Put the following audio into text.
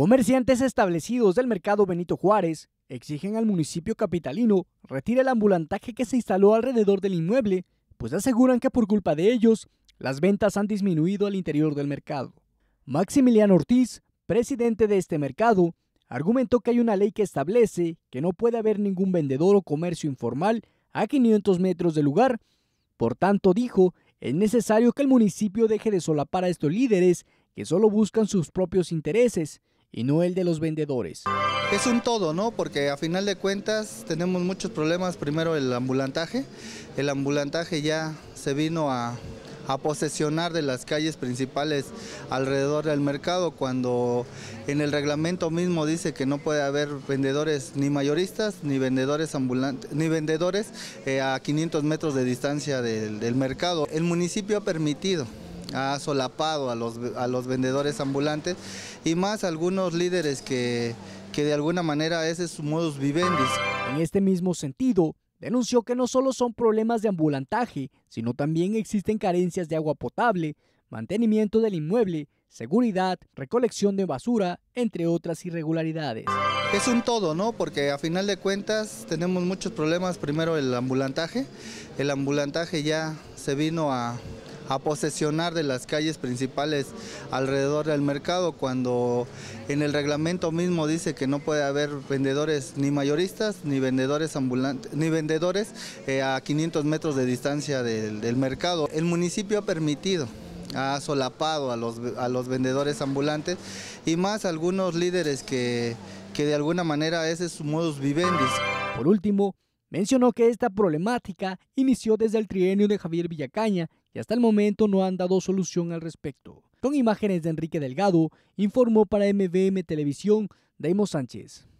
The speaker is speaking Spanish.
Comerciantes establecidos del mercado Benito Juárez exigen al municipio capitalino retire el ambulantaje que se instaló alrededor del inmueble, pues aseguran que por culpa de ellos las ventas han disminuido al interior del mercado. Maximiliano Ortiz, presidente de este mercado, argumentó que hay una ley que establece que no puede haber ningún vendedor o comercio informal a 500 metros del lugar. Por tanto, dijo, es necesario que el municipio deje de solapar a estos líderes que solo buscan sus propios intereses y no el de los vendedores. Es un todo, ¿no? Porque a final de cuentas tenemos muchos problemas. Primero el ambulantaje. El ambulantaje ya se vino a, posesionar de las calles principales alrededor del mercado cuando en el reglamento mismo dice que no puede haber vendedores ni mayoristas ni vendedores ambulantes ni vendedores eh, a 500 metros de distancia del mercado. El municipio ha permitido ha solapado a los, vendedores ambulantes y más algunos líderes que, que de alguna manera ese es su modus vivendi. En este mismo sentido, denunció que no solo son problemas de ambulantaje, sino también existen carencias de agua potable, mantenimiento del inmueble, seguridad, recolección de basura, entre otras irregularidades. Es un todo, ¿no? Porque a final de cuentas tenemos muchos problemas. Primero el ambulantaje. El ambulantaje ya se vino a, a posesionar de las calles principales alrededor del mercado, cuando en el reglamento mismo dice que no puede haber vendedores ni mayoristas, ni vendedores ambulantes, ni vendedores eh, a 500 metros de distancia del, mercado. El municipio ha permitido ha solapado a los, a los vendedores ambulantes y más algunos líderes que, que de alguna manera ese es su modus vivendi. Por último, Mencionó que esta problemática inició desde el trienio de Javier Villacaña y hasta el momento no han dado solución al respecto. Con imágenes de Enrique Delgado, informó para MVM Televisión Daimo Sánchez.